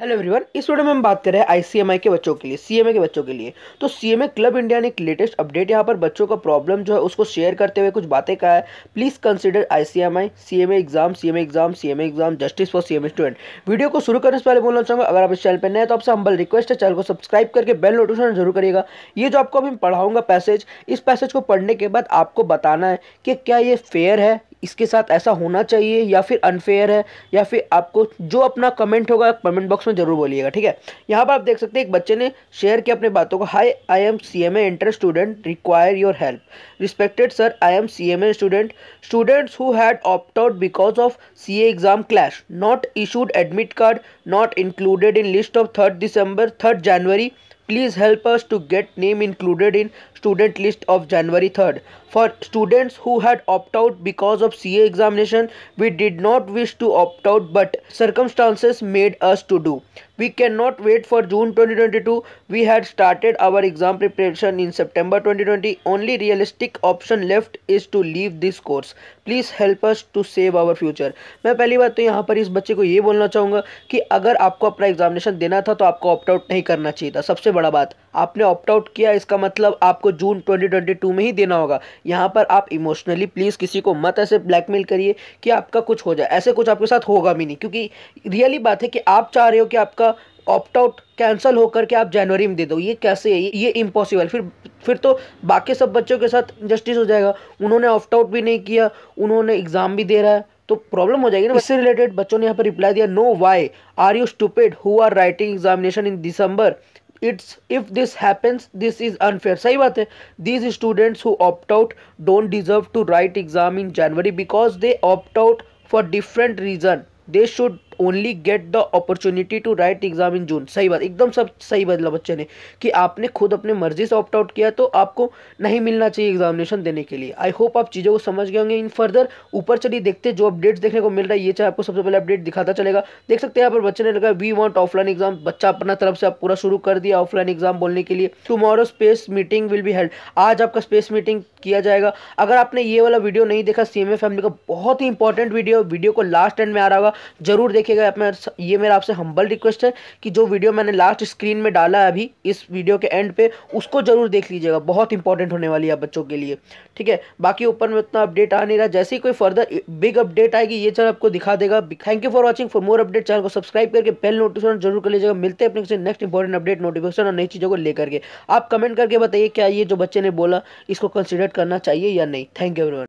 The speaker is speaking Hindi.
हेलो एवरीवन इस वीडियो में हम बात कर रहे हैं आईसीएमआई के बच्चों के लिए सीएमए के बच्चों के लिए तो सीएमए क्लब इंडिया ने एक लेटेस्ट अपडेट यहाँ पर बच्चों का प्रॉब्लम जो है उसको शेयर करते हुए कुछ बातें कहा है please consider ICMAI CMA exam CMA exam CMA exam justice for CMA student video को शुरू करने से पहले बोलना चाहूँगा अगर आप इस चैनल पर नए तो आपसे हम्बल रिक्वेस्ट है चैनल को सब्सक्राइब करके बेल नोटिफिकेशन जरूर करिएगा ये जो आपको अभी पढ़ाऊंगा पैसेज इस पैसेज को पढ़ने के बाद आपको बताना है कि क्या ये फेयर है इसके साथ ऐसा होना चाहिए या फिर अनफेयर है या फिर आपको जो अपना कमेंट होगा कमेंट बॉक्स में ज़रूर बोलिएगा ठीक है यहाँ पर आप देख सकते हैं एक बच्चे ने शेयर किया अपने बातों को hi I am C M A inter student require your help respected sir I am C M A student students who had opt out because of C A exam clash not issued admit card not included in list of third December third January please help us to get name included in student list of January 3rd. For students who had opt out because of CA examination, we did not wish to opt out but circumstances made us to do. We cannot wait for June 2022. We had started our exam preparation in September 2020. Only realistic option left is to leave this course. Please help us to save our future मैं पहली बात तो यहाँ पर इस बच्चे को ये बोलना चाहूँगा कि अगर आपको अपना एग्जामिनेशन देना था तो आपको ऑप्ट आउट नहीं करना चाहिए था सबसे बड़ा बात आपने ऑप्ट आउट किया इसका मतलब आपको जून 2022 में ही देना होगा यहाँ पर आप इमोशनली प्लीज़ किसी को मत ऐसे ब्लैकमेल करिए कि आपका कुछ हो जाए ऐसे कुछ आपके साथ होगा भी नहीं क्योंकि रियली बात है कि आप चाह रहे हो कि आपका ऑप्ट आउट कैंसिल होकर के आप जनवरी में दे दो ये कैसे है ये इम्पॉसिबल फिर फिर तो बाकी सब बच्चों के साथ जस्टिस हो जाएगा उन्होंने ऑप्ट आउट भी नहीं किया उन्होंने एग्ज़ाम भी दे रहा है तो प्रॉब्लम हो जाएगी ना इससे रिलेटेड बच्चों ने यहाँ पर रिप्लाई दिया no why are you stupid who are writing examination in December it's if this happens this is unfair सही बात है these students who opt out don't deserve to write exam in January because they opt out for different reason they should only get the opportunity to write exam in June सही बात एकदम सब सही बदला बच्चे ने कि आपने खुद अपने मर्जी से ऑप्ट आउट किया तो आपको नहीं मिलना चाहिए एग्जामिनेशन देने के लिए आई होप आप चीज़ों को समझ गए होंगे इन फर्दर ऊपर चलिए देखते जो अपडेट्स देखने को मिल रहा है ये चाहे आपको सबसे पहले अपडेट दिखाता चलेगा देख सकते हैं यहाँ पर बच्चे ने लगा वी वॉन्ट ऑफलाइन एग्जाम बच्चा अपना तरफ से आप पूरा शुरू कर दिया ऑफलाइन एग्जाम बोलने के लिए tomorrow space meeting will be held आज आपका स्पेस मीटिंग किया जाएगा अगर आपने ये वाला वीडियो नहीं देखा सी फैमिली का बहुत ही इंपॉर्टेंट वीडियो वीडियो को लास्ट एंड में आ रहा होगा जरूर देखिए रखिएगा ये मेरा आपसे हम्बल रिक्वेस्ट है कि जो वीडियो मैंने लास्ट स्क्रीन में डाला है अभी इस वीडियो के एंड पे उसको जरूर देख लीजिएगा बहुत इंपॉर्टेंट होने वाली है बच्चों के लिए ठीक है बाकी ऊपर में उतना अपडेट आ नहीं रहा जैसे ही कोई फर्दर बिग अपडेट आएगी ये चैनल आपको दिखा देगा thank you for watching for more update channel को सब्सक्राइब करके पहले नोटिफिकेशन जरूर कर लीजिएगा मिलते हैं अपने नेक्स्ट इंपॉर्टेंट अपडेट नोटिफिकेशन और नई चीज़ों को लेकर के आप कमेंट करके बताइए क्या ये जो बच्चे ने बोला इसको कंसिडर करना चाहिए या नहीं थैंक यू एवरीवन